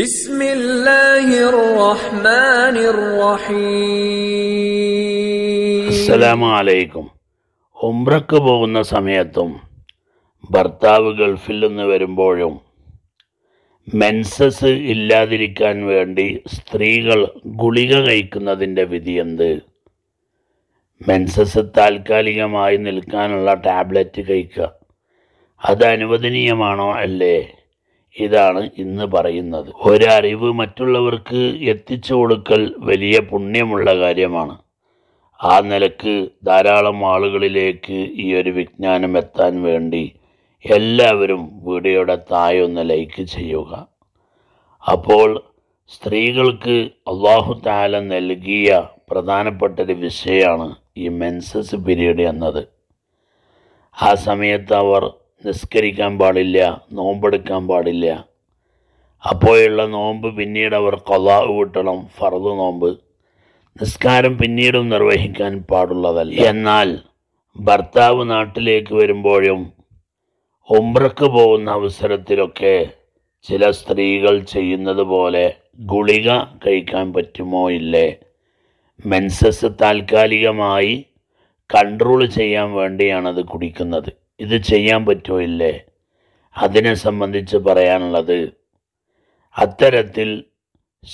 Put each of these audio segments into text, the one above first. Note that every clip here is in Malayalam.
بسم الله الرحمن الرحيم السلام عليكم ഉംറക്ക് പോകുന്ന സമയത്തും ഭർത്താവ് ഗൾഫിൽ നിന്ന് വരുമ്പോഴും മെൻസസ് ഇല്ലാതിരിക്കാൻ വേണ്ടി സ്ത്രീകൾ ഗുളിക കഴിക്കുന്നതിൻ്റെ വിധി എന്ത് മെൻസസ് താൽക്കാലികമായി നിൽക്കാനുള്ള ടാബ്ലറ്റ് കഴിക്കുക അത് അനുവദനീയമാണോ അല്ലേ ഇതാണ് ഇന്ന് പറയുന്നത് ഒരറിവ് മറ്റുള്ളവർക്ക് എത്തിച്ചു കൊടുക്കൽ വലിയ പുണ്യമുള്ള കാര്യമാണ് ആ നിലക്ക് ധാരാളം ആളുകളിലേക്ക് ഈ ഒരു വിജ്ഞാനം എത്താൻ വേണ്ടി എല്ലാവരും വീഡിയോയുടെ താഴെ ഒന്ന് ലൈക്ക് ചെയ്യുക അപ്പോൾ സ്ത്രീകൾക്ക് അള്ളാഹു താല നൽകിയ പ്രധാനപ്പെട്ടൊരു വിഷയമാണ് ഈ മെൻസസ് പീരീഡ് എന്നത് ആ സമയത്ത് അവർ നിസ്കരിക്കാൻ പാടില്ല നോമ്പെടുക്കാൻ പാടില്ല അപ്പോഴുള്ള നോമ്പ് പിന്നീട് അവർ കൊലാവ് കിട്ടണം ഫറു നോമ്പ് നിസ്കാരം പിന്നീടും നിർവഹിക്കാൻ പാടുള്ളതല്ല എന്നാൽ ഭർത്താവ് നാട്ടിലേക്ക് വരുമ്പോഴും ഉംറക്ക് പോകുന്ന അവസരത്തിലൊക്കെ ചില സ്ത്രീകൾ ചെയ്യുന്നത് പോലെ ഗുളിക കഴിക്കാൻ പറ്റുമോ ഇല്ലേ മെൻസസ് താൽക്കാലികമായി കൺട്രോൾ ചെയ്യാൻ വേണ്ടിയാണത് കുടിക്കുന്നത് ഇത് ചെയ്യാൻ പറ്റുമോ ഇല്ലേ അതിനെ സംബന്ധിച്ച് പറയാനുള്ളത് അത്തരത്തിൽ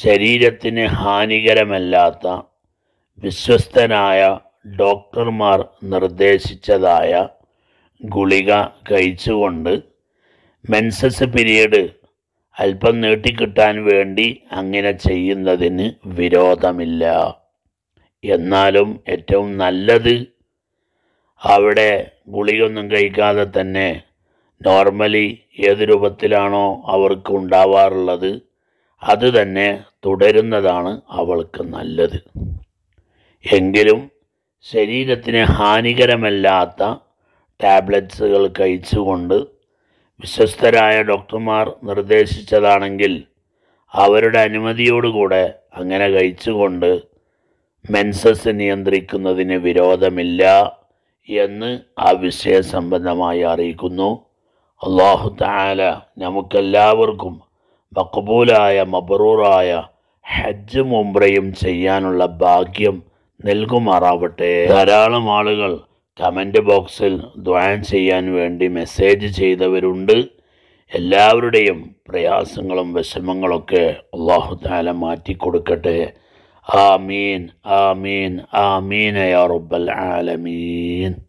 ശരീരത്തിന് ഹാനികരമല്ലാത്ത വിശ്വസ്തനായ ഡോക്ടർമാർ നിർദ്ദേശിച്ചതായ ഗുളിക കഴിച്ചുകൊണ്ട് മെൻസസ് പിരീഡ് അല്പം നീട്ടിക്കിട്ടാൻ വേണ്ടി അങ്ങനെ ചെയ്യുന്നതിന് വിരോധമില്ല എന്നാലും ഏറ്റവും നല്ലത് അവിടെ ഗുളിയൊന്നും കഴിക്കാതെ തന്നെ നോർമലി ഏത് രൂപത്തിലാണോ അവർക്ക് ഉണ്ടാവാറുള്ളത് അത് തന്നെ തുടരുന്നതാണ് അവൾക്ക് നല്ലത് എങ്കിലും ശരീരത്തിന് ഹാനികരമല്ലാത്ത ടാബ്ലറ്റ്സുകൾ കഴിച്ചുകൊണ്ട് വിശ്വസ്തരായ ഡോക്ടർമാർ നിർദ്ദേശിച്ചതാണെങ്കിൽ അവരുടെ അനുമതിയോടുകൂടെ അങ്ങനെ കഴിച്ചുകൊണ്ട് മെൻസസ് നിയന്ത്രിക്കുന്നതിന് വിരോധമില്ല എന്ന് ആ വിഷയസംബന്ധമായി അറിയിക്കുന്നു അള്ളാഹു താല നമുക്കെല്ലാവർക്കും മക്കബൂലായ മബറൂറായ ഹജ്ജും ഉംറയും ചെയ്യാനുള്ള ഭാഗ്യം നൽകുമാറാവട്ടെ ധാരാളം ആളുകൾ കമൻറ്റ് ബോക്സിൽ ദ്വാൻ ചെയ്യാൻ വേണ്ടി മെസ്സേജ് ചെയ്തവരുണ്ട് എല്ലാവരുടെയും പ്രയാസങ്ങളും വിഷമങ്ങളൊക്കെ അള്ളാഹു താല മാറ്റിക്കൊടുക്കട്ടെ آمين آمين آمين يا رب العالمين